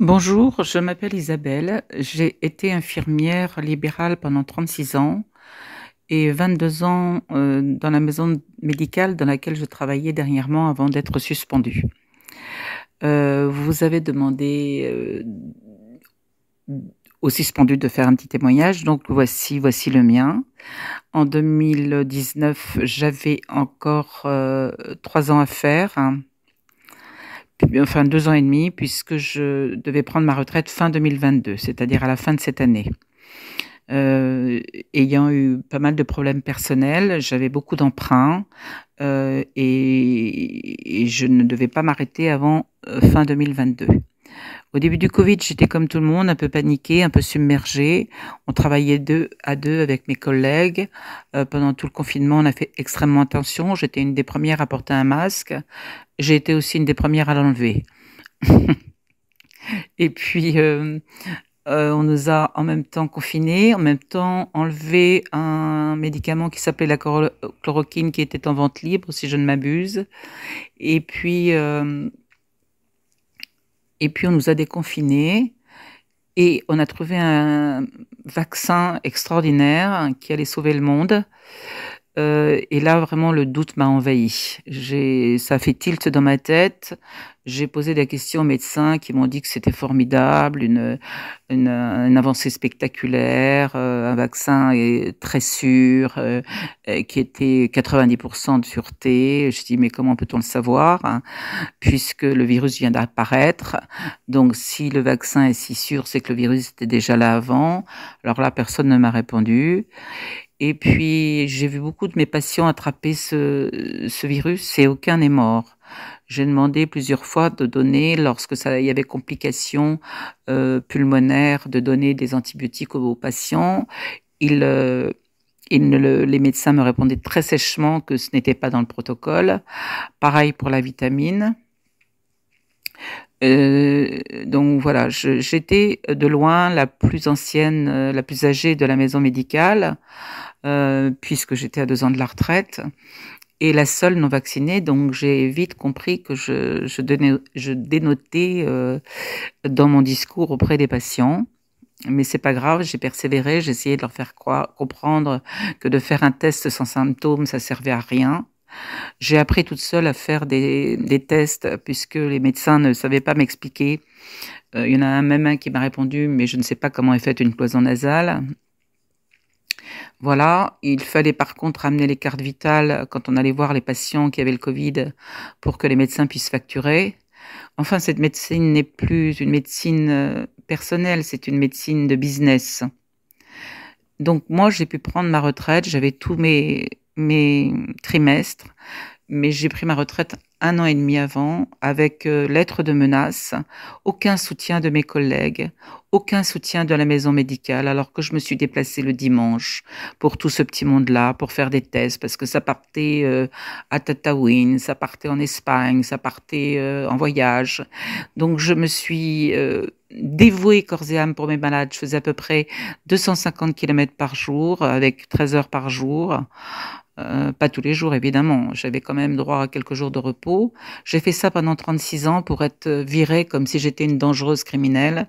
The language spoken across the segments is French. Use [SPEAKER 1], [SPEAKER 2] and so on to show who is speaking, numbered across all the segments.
[SPEAKER 1] Bonjour, je m'appelle Isabelle. J'ai été infirmière libérale pendant 36 ans et 22 ans euh, dans la maison médicale dans laquelle je travaillais dernièrement avant d'être suspendue. Euh, vous avez demandé euh, au suspendu de faire un petit témoignage, donc voici, voici le mien. En 2019, j'avais encore trois ans à faire enfin deux ans et demi, puisque je devais prendre ma retraite fin 2022, c'est-à-dire à la fin de cette année. Euh, ayant eu pas mal de problèmes personnels, j'avais beaucoup d'emprunts euh, et, je ne devais pas m'arrêter avant euh, fin 2022. Au début du Covid, j'étais comme tout le monde, un peu paniquée, un peu submergée. On travaillait deux à deux avec mes collègues. Euh, pendant tout le confinement, on a fait extrêmement attention. J'étais une des premières à porter un masque. J'ai été aussi une des premières à l'enlever. Et puis, euh, euh, on nous a en même temps confinés, en même temps enlevé un médicament qui s'appelait la chloroquine qui était en vente libre, si je ne m'abuse. Et puis, et puis on nous a déconfinés et on a trouvé un vaccin extraordinaire qui allait sauver le monde. Euh, et là, vraiment, le doute m'a envahi. Ça fait tilt dans ma tête. J'ai posé des questions aux médecins qui m'ont dit que c'était formidable, une, une, avancée spectaculaire, euh, un vaccin est très sûr, euh, qui était 90% de sûreté. Je dis, mais comment peut-on le savoir hein, Puisque le virus vient d'apparaître. Donc, si le vaccin est si sûr, c'est que le virus était déjà là avant. Alors là, personne ne m'a répondu. Et puis, j'ai vu beaucoup de mes patients attraper ce, virus et aucun n'est mort. J'ai demandé plusieurs fois de donner, lorsque ça, il y avait complications euh, pulmonaires, de donner des antibiotiques aux, patients. Ils, euh, ne les médecins me répondaient très sèchement que ce n'était pas dans le protocole. Pareil pour la vitamine. Euh, donc voilà, j'étais de loin la plus ancienne, euh, la plus âgée de la maison médicale. Euh, puisque j'étais à deux ans de la retraite et la seule non vaccinée. Donc j'ai vite compris que je, dénotais euh, dans mon discours auprès des patients. Mais c'est pas grave, j'ai persévéré, j'ai essayé de leur faire comprendre que de faire un test sans symptômes, ça servait à rien. J'ai appris toute seule à faire des, tests puisque les médecins ne savaient pas m'expliquer. Euh, il y en a un, même qui m'a répondu, mais je ne sais pas comment est faite une cloison nasale. Voilà, il fallait par contre amener les cartes vitales quand on allait voir les patients qui avaient le Covid pour que les médecins puissent facturer. Enfin, cette médecine n'est plus une médecine euh, personnelle, c'est une médecine de business. Donc moi, j'ai pu prendre ma retraite, j'avais tous mes, mes trimestres, mais j'ai pris ma retraite un an et demi avant, avec euh, lettre de menace, aucun soutien de mes collègues, aucun soutien de la maison médicale, alors que je me suis déplacée le dimanche pour tout ce petit monde-là, pour faire des tests, parce que ça partait euh, à Tataouine, ça partait en Espagne, ça partait euh, en voyage. Donc je me suis dévouée corps et âme pour mes malades. Je faisais à peu près 250 km par jour, avec 13 heures par jour. pas tous les jours évidemment, j'avais quand même droit à quelques jours de repos. J'ai fait ça pendant 36 ans pour être euh, virée comme si j'étais une dangereuse criminelle.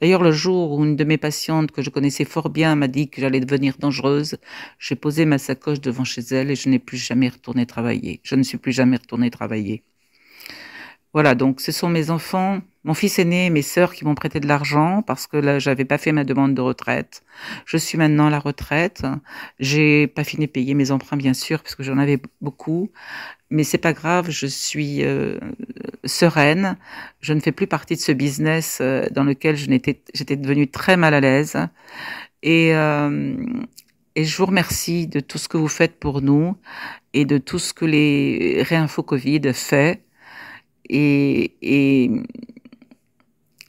[SPEAKER 1] D'ailleurs, le jour où une de mes patientes que je connaissais fort bien m'a dit que j'allais devenir dangereuse, j'ai posé ma sacoche devant chez elle et je n'ai plus jamais retourné travailler. Je ne suis plus jamais retournée travailler. Voilà, donc ce sont mes enfants, mon fils aîné et mes sœurs qui m'ont prêté de l'argent parce que là, j'avais pas fait ma demande de retraite. Je suis maintenant à la retraite. J'ai pas fini de payer mes emprunts, bien sûr, parce que j'en avais beaucoup. Mais c'est pas grave, je suis euh, sereine. Je ne fais plus partie de ce business euh, dans lequel je j'étais devenue très mal à l'aise. Et, euh, et je vous remercie de tout ce que vous faites pour nous et de tout ce que les réinfos' Covid fait et,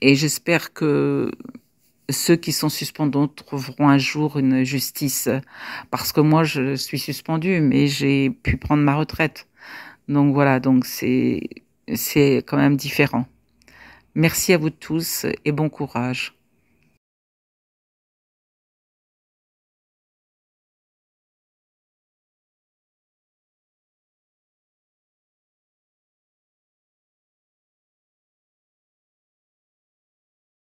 [SPEAKER 1] et, j'espère que ceux qui sont suspendus trouveront un jour une justice. Parce que moi, je suis suspendue, mais j'ai pu prendre ma retraite. Donc voilà, donc c'est quand même différent. Merci à vous tous et bon courage.